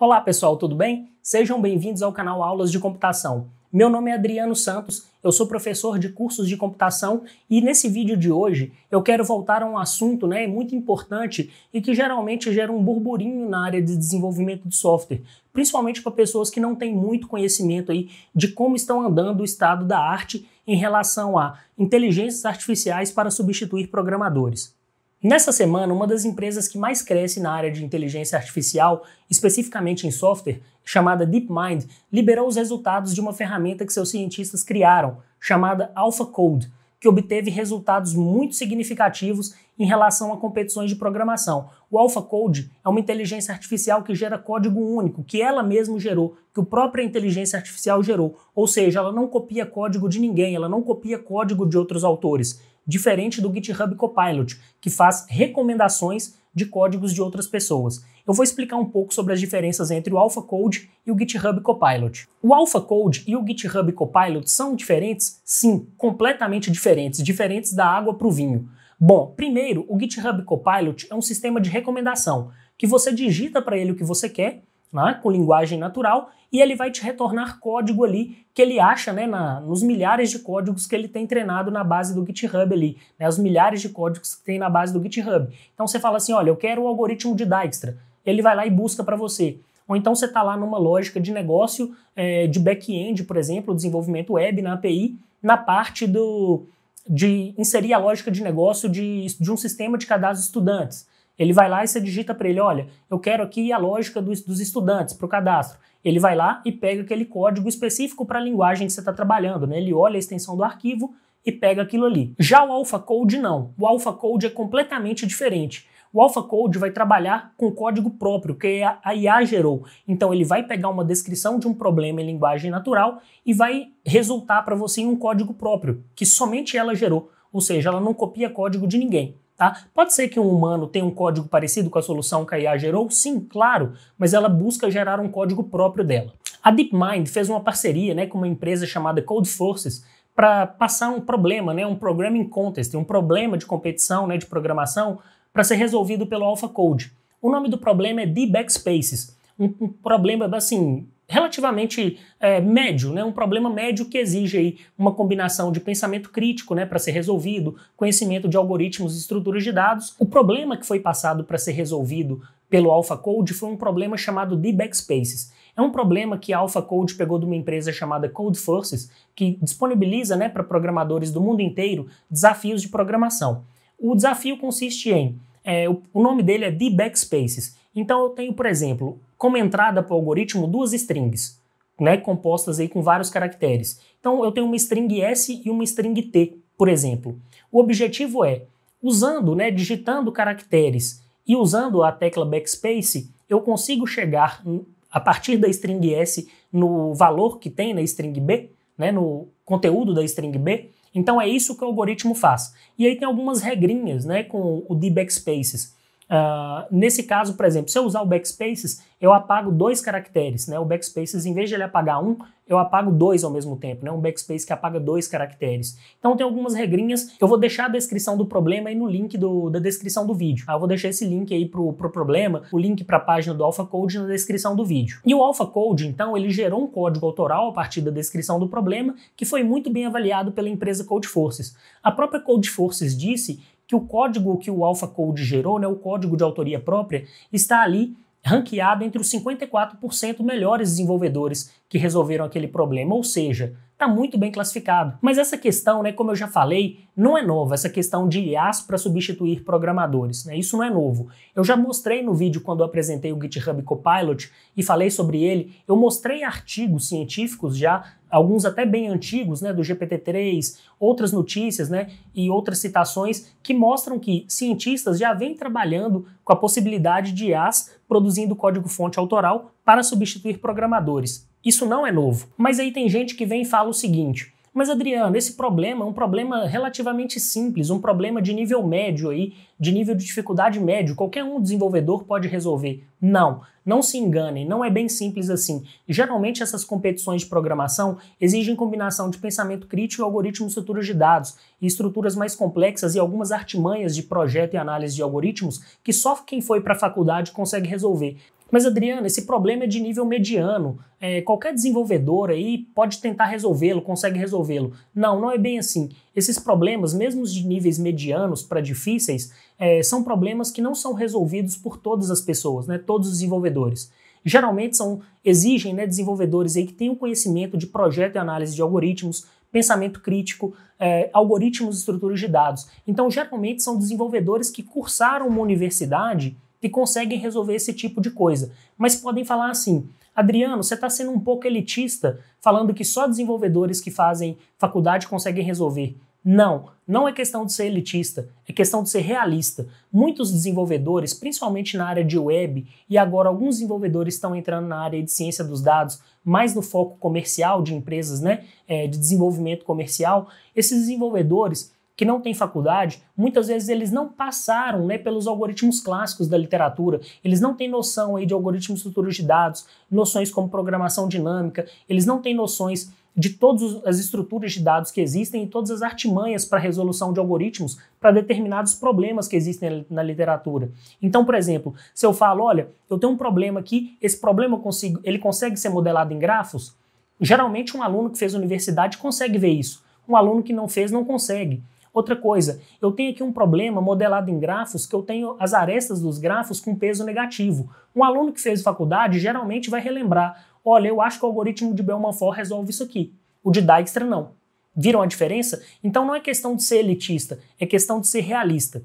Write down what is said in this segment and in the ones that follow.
Olá pessoal, tudo bem? Sejam bem-vindos ao canal Aulas de Computação. Meu nome é Adriano Santos, eu sou professor de cursos de computação e nesse vídeo de hoje eu quero voltar a um assunto né, muito importante e que geralmente gera um burburinho na área de desenvolvimento de software, principalmente para pessoas que não têm muito conhecimento aí de como estão andando o estado da arte em relação a inteligências artificiais para substituir programadores. Nessa semana, uma das empresas que mais cresce na área de inteligência artificial, especificamente em software, chamada DeepMind, liberou os resultados de uma ferramenta que seus cientistas criaram, chamada AlphaCode, que obteve resultados muito significativos em relação a competições de programação. O AlphaCode é uma inteligência artificial que gera código único, que ela mesma gerou, que a própria inteligência artificial gerou. Ou seja, ela não copia código de ninguém, ela não copia código de outros autores diferente do GitHub Copilot, que faz recomendações de códigos de outras pessoas. Eu vou explicar um pouco sobre as diferenças entre o Alpha Code e o GitHub Copilot. O Alpha Code e o GitHub Copilot são diferentes? Sim, completamente diferentes, diferentes da água para o vinho. Bom, primeiro, o GitHub Copilot é um sistema de recomendação que você digita para ele o que você quer né, com linguagem natural, e ele vai te retornar código ali que ele acha né, na, nos milhares de códigos que ele tem treinado na base do GitHub ali, né, os milhares de códigos que tem na base do GitHub. Então você fala assim, olha, eu quero o algoritmo de Dijkstra. Ele vai lá e busca para você. Ou então você está lá numa lógica de negócio é, de back-end, por exemplo, desenvolvimento web na API, na parte do de inserir a lógica de negócio de, de um sistema de cadastro de estudantes. Ele vai lá e você digita para ele: olha, eu quero aqui a lógica dos, dos estudantes para o cadastro. Ele vai lá e pega aquele código específico para a linguagem que você está trabalhando, né? Ele olha a extensão do arquivo e pega aquilo ali. Já o Alpha Code não. O Alpha Code é completamente diferente. O Alpha Code vai trabalhar com código próprio, que a IA gerou. Então ele vai pegar uma descrição de um problema em linguagem natural e vai resultar para você em um código próprio, que somente ela gerou. Ou seja, ela não copia código de ninguém. Tá? Pode ser que um humano tenha um código parecido com a solução que a IA gerou? Sim, claro, mas ela busca gerar um código próprio dela. A DeepMind fez uma parceria né, com uma empresa chamada CodeForces para passar um problema, né, um programming contest, um problema de competição né, de programação para ser resolvido pelo AlphaCode. O nome do problema é D-Backspaces, um, um problema assim relativamente é, médio, né? um problema médio que exige aí uma combinação de pensamento crítico né, para ser resolvido, conhecimento de algoritmos e estruturas de dados. O problema que foi passado para ser resolvido pelo AlphaCode foi um problema chamado de backspaces. É um problema que a AlphaCode pegou de uma empresa chamada CodeForces, que disponibiliza né, para programadores do mundo inteiro desafios de programação. O desafio consiste em, é, o, nome dele é de backspaces, então eu tenho, por exemplo, como entrada para o algoritmo duas strings, né, compostas aí com vários caracteres. Então eu tenho uma string S e uma string T, por exemplo. O objetivo é, usando, né, digitando caracteres e usando a tecla backspace, eu consigo chegar a partir da string S no valor que tem na string B, né, no conteúdo da string B. Então é isso que o algoritmo faz. E aí tem algumas regrinhas, né, com o de backspaces. Uh, nesse caso, por exemplo, se eu usar o backspaces, eu apago dois caracteres, né? O backspaces, em vez de ele apagar um, eu apago dois ao mesmo tempo, né? Um backspace que apaga dois caracteres. Então tem algumas regrinhas. Eu vou deixar a descrição do problema aí no link do, da descrição do vídeo. Tá? eu vou deixar esse link aí pro, pro problema, o link para a página do Alpha Code na descrição do vídeo. E o Alpha Code, então, ele gerou um código autoral a partir da descrição do problema que foi muito bem avaliado pela empresa Codeforces. A própria Codeforces disse que o código que o Alpha Code gerou, né, o código de autoria própria, está ali ranqueado entre os 54% melhores desenvolvedores que resolveram aquele problema. Ou seja, está muito bem classificado. Mas essa questão, né, como eu já falei, não é nova, essa questão de IAs para substituir programadores. Né? Isso não é novo. Eu já mostrei no vídeo quando eu apresentei o GitHub Copilot e falei sobre ele, eu mostrei artigos científicos já alguns até bem antigos, né, do GPT-3, outras notícias, né, e outras citações que mostram que cientistas já vêm trabalhando com a possibilidade de IAs produzindo código-fonte autoral para substituir programadores. Isso não é novo. Mas aí tem gente que vem e fala o seguinte: mas Adriano, esse problema é um problema relativamente simples, um problema de nível médio aí, de nível de dificuldade médio, qualquer um desenvolvedor pode resolver. Não, não se enganem, não é bem simples assim. Geralmente essas competições de programação exigem combinação de pensamento crítico e algoritmos estruturas de dados, e estruturas mais complexas e algumas artimanhas de projeto e análise de algoritmos que só quem foi para a faculdade consegue resolver. Mas, Adriana, esse problema é de nível mediano. É, qualquer desenvolvedor aí pode tentar resolvê-lo, consegue resolvê-lo. Não, não é bem assim. Esses problemas, mesmo de níveis medianos para difíceis, é, são problemas que não são resolvidos por todas as pessoas, né, todos os desenvolvedores. Geralmente são exigem né, desenvolvedores aí que tenham conhecimento de projeto e análise de algoritmos, pensamento crítico, é, algoritmos e estruturas de dados. Então, geralmente são desenvolvedores que cursaram uma universidade que conseguem resolver esse tipo de coisa. Mas podem falar assim: Adriano, você está sendo um pouco elitista falando que só desenvolvedores que fazem faculdade conseguem resolver. Não, não é questão de ser elitista, é questão de ser realista. Muitos desenvolvedores, principalmente na área de web, e agora alguns desenvolvedores estão entrando na área de ciência dos dados, mais no foco comercial de empresas, né, é, de desenvolvimento comercial, esses desenvolvedores que não têm faculdade, muitas vezes eles não passaram né, pelos algoritmos clássicos da literatura, eles não têm noção aí de algoritmos estruturas de dados, noções como programação dinâmica, eles não têm noções de todas as estruturas de dados que existem e todas as artimanhas para resolução de algoritmos para determinados problemas que existem na literatura. Então, por exemplo, se eu falo, olha, eu tenho um problema aqui, esse problema consigo, ele consegue ser modelado em grafos? Geralmente um aluno que fez universidade consegue ver isso. Um aluno que não fez não consegue. Outra coisa, eu tenho aqui um problema modelado em grafos que eu tenho as arestas dos grafos com peso negativo. Um aluno que fez faculdade geralmente vai relembrar: olha, eu acho que o algoritmo de Bellman-Ford resolve isso aqui. O de Dijkstra não. Viram a diferença? Então não é questão de ser elitista, é questão de ser realista.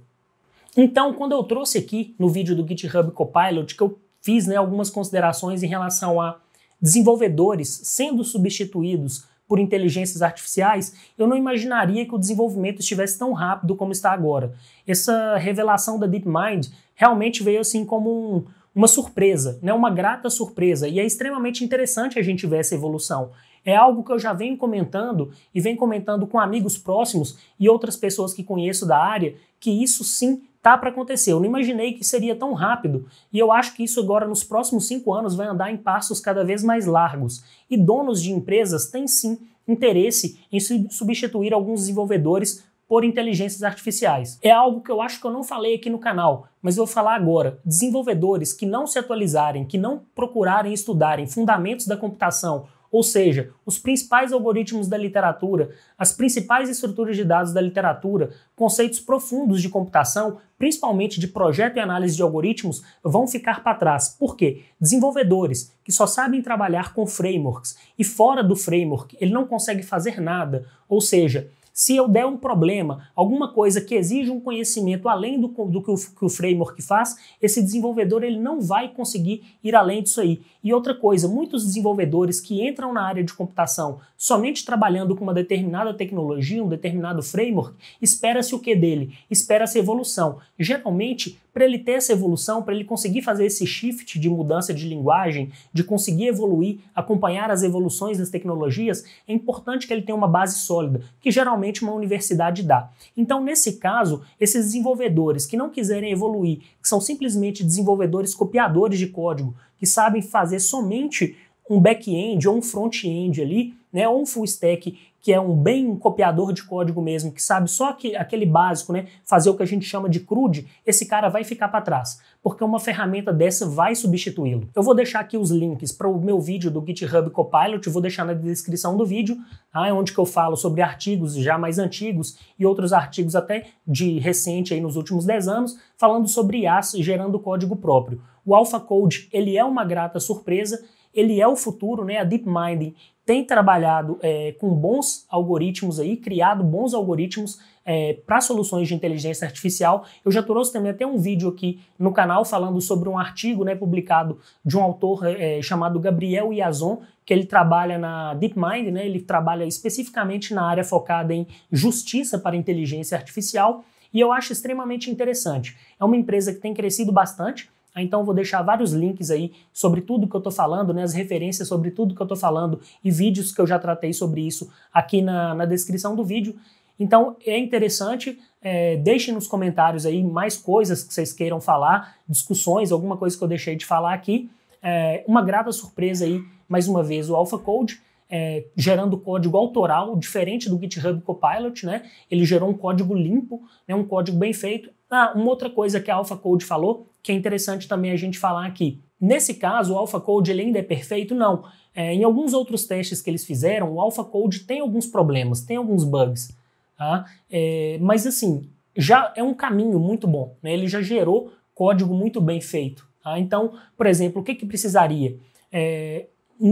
Então, quando eu trouxe aqui no vídeo do GitHub Copilot que eu fiz né, algumas considerações em relação a desenvolvedores sendo substituídos por inteligências artificiais, eu não imaginaria que o desenvolvimento estivesse tão rápido como está agora. Essa revelação da DeepMind realmente veio assim como um, uma surpresa, né? uma grata surpresa, e é extremamente interessante a gente ver essa evolução. É algo que eu já venho comentando e venho comentando com amigos próximos e outras pessoas que conheço da área, que isso sim tá para acontecer. Eu não imaginei que seria tão rápido e eu acho que isso agora nos próximos cinco anos vai andar em passos cada vez mais largos. E donos de empresas têm sim interesse em substituir alguns desenvolvedores por inteligências artificiais. É algo que eu acho que eu não falei aqui no canal, mas vou falar agora. Desenvolvedores que não se atualizarem, que não procurarem estudarem fundamentos da computação ou seja, os principais algoritmos da literatura, as principais estruturas de dados da literatura, conceitos profundos de computação, principalmente de projeto e análise de algoritmos, vão ficar para trás. Por quê? Desenvolvedores que só sabem trabalhar com frameworks e fora do framework ele não consegue fazer nada. Ou seja, se eu der um problema, alguma coisa que exige um conhecimento além do, do que, o, que o framework faz, esse desenvolvedor ele não vai conseguir ir além disso aí. E outra coisa, muitos desenvolvedores que entram na área de computação Somente trabalhando com uma determinada tecnologia, um determinado framework, espera-se o que dele? Espera-se evolução. Geralmente, para ele ter essa evolução, para ele conseguir fazer esse shift de mudança de linguagem, de conseguir evoluir, acompanhar as evoluções das tecnologias, é importante que ele tenha uma base sólida, que geralmente uma universidade dá. Então, nesse caso, esses desenvolvedores que não quiserem evoluir, que são simplesmente desenvolvedores copiadores de código, que sabem fazer somente um back-end ou um front-end ali, né, ou um full stack que é um bem copiador de código mesmo, que sabe só que, aquele básico, né, fazer o que a gente chama de CRUD, esse cara vai ficar para trás, porque uma ferramenta dessa vai substituí-lo. Eu vou deixar aqui os links para o meu vídeo do GitHub Copilot, vou deixar na descrição do vídeo, tá, é onde que eu falo sobre artigos já mais antigos e outros artigos até de recente aí nos últimos 10 anos, falando sobre e gerando código próprio. O Alpha Code, ele é uma grata surpresa ele é o futuro, né? A DeepMind tem trabalhado é, com bons algoritmos aí, criado bons algoritmos é, para soluções de inteligência artificial. Eu já trouxe também até um vídeo aqui no canal falando sobre um artigo né, publicado de um autor é, é chamado Gabriel Iazon, que ele trabalha na DeepMind, né, ele trabalha especificamente na área focada em justiça para inteligência artificial, e eu acho extremamente interessante. É uma empresa que tem crescido bastante, então eu vou deixar vários links aí sobre tudo que eu estou falando, né, as referências sobre tudo que eu estou falando e vídeos que eu já tratei sobre isso aqui na, na descrição do vídeo. Então é interessante, é, deixem nos comentários aí mais coisas que vocês queiram falar, discussões, alguma coisa que eu deixei de falar aqui. É, uma grata surpresa aí, mais uma vez, o Alpha Code. É, gerando código autoral, diferente do GitHub Copilot, né? Ele gerou um código limpo, né? um código bem feito. Ah, uma outra coisa que a Alpha Code falou que é interessante também a gente falar aqui. Nesse caso, o AlphaCode ele ainda é perfeito? Não. É, em alguns outros testes que eles fizeram, o AlphaCode tem alguns problemas, tem alguns bugs. Tá? É, mas assim, já é um caminho muito bom. Né? Ele já gerou código muito bem feito. Tá? Então, por exemplo, o que, que precisaria? É,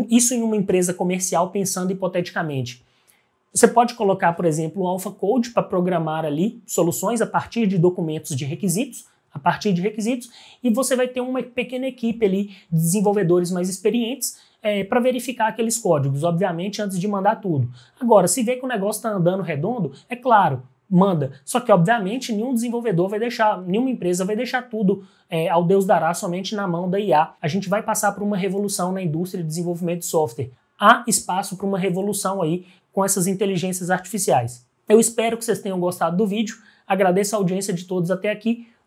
isso em uma empresa comercial, pensando hipoteticamente. Você pode colocar, por exemplo, o AlphaCode para programar ali soluções a partir de documentos de requisitos a partir de requisitos e você vai ter uma pequena equipe ali de desenvolvedores mais experientes é, para verificar aqueles códigos, obviamente, antes de mandar tudo. Agora, se vê que o negócio está andando redondo, é claro, manda. Só que, obviamente, nenhum desenvolvedor vai deixar, nenhuma empresa vai deixar tudo é, ao Deus dará somente na mão da IA. A gente vai passar por uma revolução na indústria de desenvolvimento de software. Há espaço para uma revolução aí com essas inteligências artificiais. Eu espero que vocês tenham gostado do vídeo. Agradeço a audiência de todos até aqui.